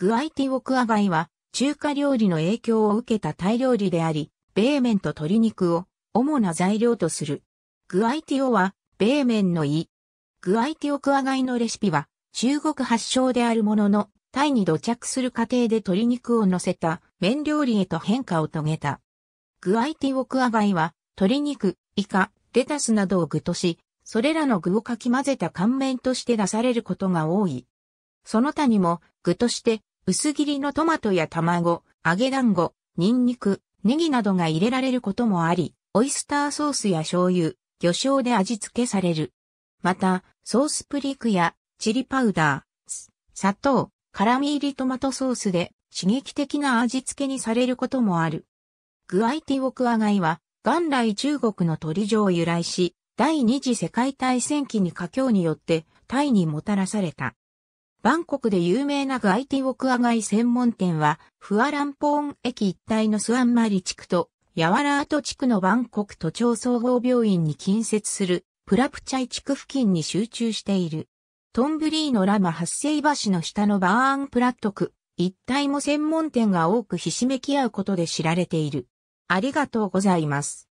グアイティオクアガイは中華料理の影響を受けたタイ料理であり、米麺と鶏肉を主な材料とする。グアイティオは米麺の胃。グアイティオクアガイのレシピは中国発祥であるものの、タイに土着する過程で鶏肉を乗せた麺料理へと変化を遂げた。グアイティオクアガイは鶏肉、イカ、レタスなどを具とし、それらの具をかき混ぜた乾麺として出されることが多い。その他にも具として薄切りのトマトや卵、揚げ団子、ニンニク、ネギなどが入れられることもあり、オイスターソースや醤油、魚醤で味付けされる。また、ソースプリクやチリパウダー、砂糖、辛味入りトマトソースで刺激的な味付けにされることもある。グアイティオクアガイは元来中国の鳥上を由来し、第二次世界大戦期に華僑によってタイにもたらされた。バンコクで有名なガイティオクアガイ専門店は、フアランポーン駅一帯のスアンマリ地区と、ヤワラート地区のバンコク都庁総合病院に近接する、プラプチャイ地区付近に集中している。トンブリーのラマ発生橋の下のバーンプラット区、一帯も専門店が多くひしめき合うことで知られている。ありがとうございます。